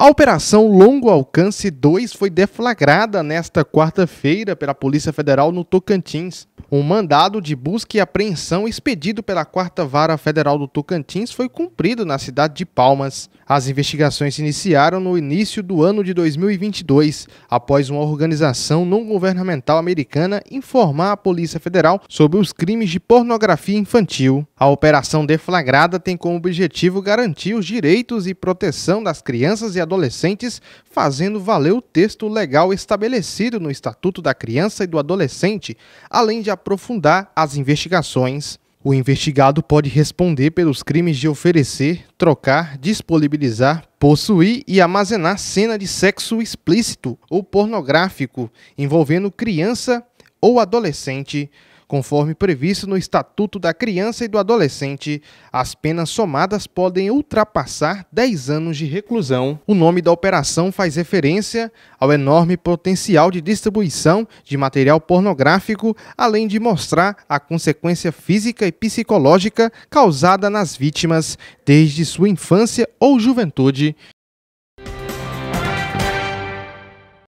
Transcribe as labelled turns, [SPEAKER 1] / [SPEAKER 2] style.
[SPEAKER 1] A Operação Longo Alcance 2 foi deflagrada nesta quarta-feira pela Polícia Federal no Tocantins. Um mandado de busca e apreensão expedido pela Quarta Vara Federal do Tocantins foi cumprido na cidade de Palmas. As investigações se iniciaram no início do ano de 2022, após uma organização não governamental americana informar a Polícia Federal sobre os crimes de pornografia infantil. A operação deflagrada tem como objetivo garantir os direitos e proteção das crianças e adolescentes adolescentes, fazendo valer o texto legal estabelecido no Estatuto da Criança e do Adolescente, além de aprofundar as investigações. O investigado pode responder pelos crimes de oferecer, trocar, disponibilizar, possuir e armazenar cena de sexo explícito ou pornográfico envolvendo criança ou adolescente, Conforme previsto no Estatuto da Criança e do Adolescente, as penas somadas podem ultrapassar 10 anos de reclusão. O nome da operação faz referência ao enorme potencial de distribuição de material pornográfico, além de mostrar a consequência física e psicológica causada nas vítimas desde sua infância ou juventude.